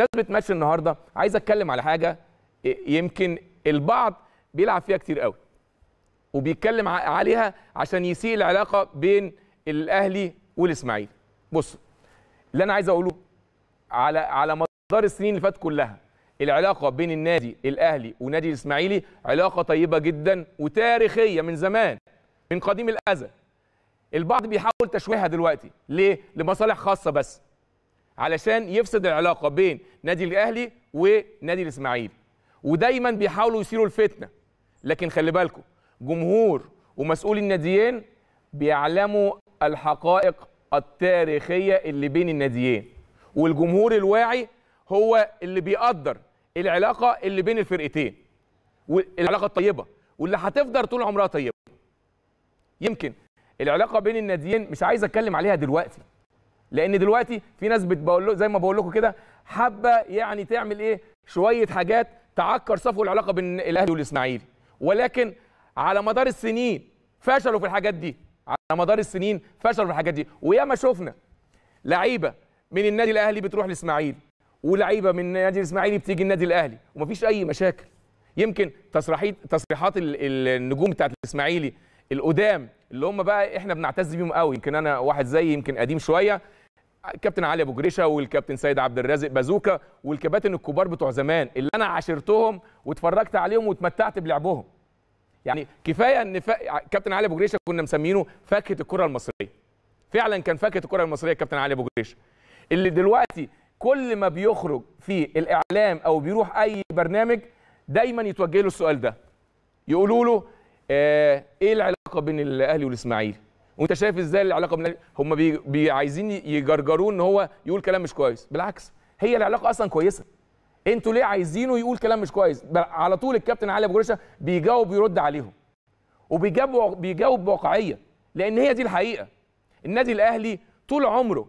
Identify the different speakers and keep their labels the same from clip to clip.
Speaker 1: الناس ماتش النهارده عايز اتكلم على حاجه يمكن البعض بيلعب فيها كتير قوي وبيتكلم عليها عشان يسيء العلاقه بين الاهلي والاسماعيلي بص اللي انا عايز اقوله على على مدار السنين اللي فاتت كلها العلاقه بين النادي الاهلي ونادي الاسماعيلي علاقه طيبه جدا وتاريخيه من زمان من قديم الازل البعض بيحاول تشويهها دلوقتي ليه لمصالح خاصه بس علشان يفسد العلاقه بين نادي الاهلي ونادي الاسماعيلي ودايما بيحاولوا يثيروا الفتنه لكن خلي بالكم جمهور ومسؤولي الناديين بيعلموا الحقائق التاريخيه اللي بين الناديين والجمهور الواعي هو اللي بيقدر العلاقه اللي بين الفرقتين والعلاقه الطيبه واللي هتفضل طول عمرها طيبه يمكن العلاقه بين الناديين مش عايز اتكلم عليها دلوقتي لان دلوقتي في ناس بتقول زي ما بقول لكم كده حابه يعني تعمل ايه شويه حاجات تعكر صفو العلاقه بين الاهلي والاسماعيلي ولكن على مدار السنين فشلوا في الحاجات دي على مدار السنين فشلوا في الحاجات دي وياما شفنا لعيبه من النادي الاهلي بتروح الاسماعيلي ولعيبه من النادي الاسماعيلي بتيجي النادي الاهلي ومفيش اي مشاكل يمكن تصريحات تصريحات النجوم بتاعت الاسماعيلي القدام اللي هم بقى احنا بنعتز بيهم قوي يمكن انا واحد زيي يمكن قديم شويه الكابتن علي ابو جريشه والكابتن سيد عبد الرازق بازوكا والكباتن الكبار بتوع زمان اللي انا عاشرتهم واتفرجت عليهم واتمتعت بلعبهم يعني كفايه ان ف... كابتن علي ابو جريشه كنا مسمينه فاكهه الكره المصريه فعلا كان فاكهه الكره المصريه كابتن علي ابو جريشه اللي دلوقتي كل ما بيخرج في الاعلام او بيروح اي برنامج دايما يتوجه له السؤال ده يقولوا له آه ايه العلاقه بين الاهلي والاسماعيلي وانت شايف ازاي العلاقه من هم بي... بي عايزين يجرجروه ان هو يقول كلام مش كويس بالعكس هي العلاقه اصلا كويسه انتوا ليه عايزينه يقول كلام مش كويس على طول الكابتن علي ابو جريشه بيجاوب ويرد عليهم وبيجاوب بيجاوب بواقعيه لان هي دي الحقيقه النادي الاهلي طول عمره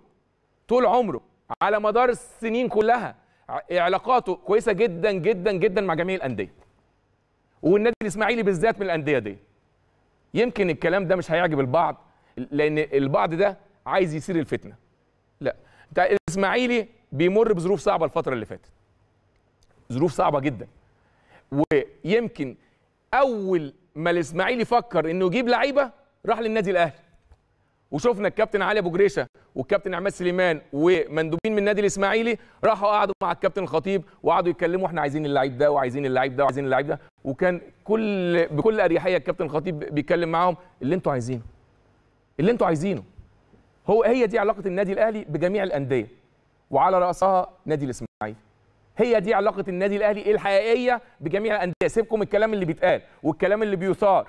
Speaker 1: طول عمره على مدار السنين كلها علاقاته كويسه جدا جدا جدا مع جميع الانديه والنادي الاسماعيلي بالذات من الانديه دي يمكن الكلام ده مش هيعجب البعض لان البعض ده عايز يثير الفتنه لا انت الاسماعيلي بيمر بظروف صعبه الفتره اللي فاتت ظروف صعبه جدا ويمكن اول ما الاسماعيلي فكر انه يجيب لعيبه راح للنادي الاهلي وشفنا الكابتن علي ابو جريشه والكابتن عماد سليمان ومندوبين من النادي الاسماعيلي راحوا قعدوا مع الكابتن الخطيب وقعدوا يتكلموا احنا عايزين اللعيب ده وعايزين اللعيب ده وعايزين اللعيب ده وكان كل بكل اريحيه الكابتن الخطيب بيتكلم معاهم اللي انتوا عايزينه اللي انتوا عايزينه هو هي دي علاقه النادي الاهلي بجميع الانديه وعلى راسها نادي الاسماعيلي هي دي علاقه النادي الاهلي الحقيقيه بجميع الانديه سيبكم الكلام اللي بيتقال والكلام اللي بيثار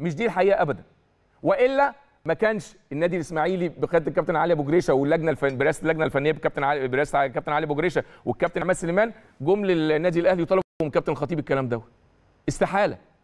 Speaker 1: مش دي الحقيقه ابدا والا ما كانش النادي الاسماعيلي بقياده الكابتن علي ابو جريشه واللجنه الفن برئاسه اللجنه الفنيه بكابتن علي برئاسه الكابتن علي ابو جريشه والكابتن عماد سليمان جم للنادي الاهلي وطلبوا من كابتن الخطيب الكلام دوت استحاله